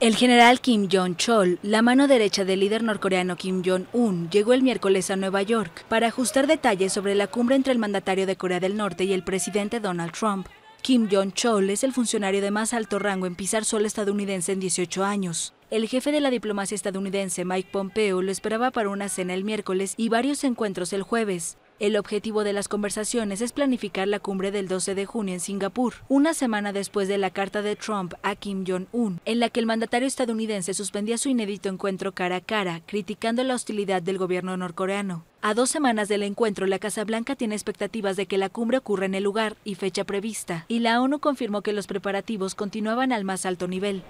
El general Kim Jong-chol, la mano derecha del líder norcoreano Kim Jong-un, llegó el miércoles a Nueva York para ajustar detalles sobre la cumbre entre el mandatario de Corea del Norte y el presidente Donald Trump. Kim Jong-chol es el funcionario de más alto rango en pisar suelo estadounidense en 18 años. El jefe de la diplomacia estadounidense Mike Pompeo lo esperaba para una cena el miércoles y varios encuentros el jueves. El objetivo de las conversaciones es planificar la cumbre del 12 de junio en Singapur, una semana después de la carta de Trump a Kim Jong-un, en la que el mandatario estadounidense suspendía su inédito encuentro cara a cara, criticando la hostilidad del gobierno norcoreano. A dos semanas del encuentro, la Casa Blanca tiene expectativas de que la cumbre ocurra en el lugar y fecha prevista, y la ONU confirmó que los preparativos continuaban al más alto nivel.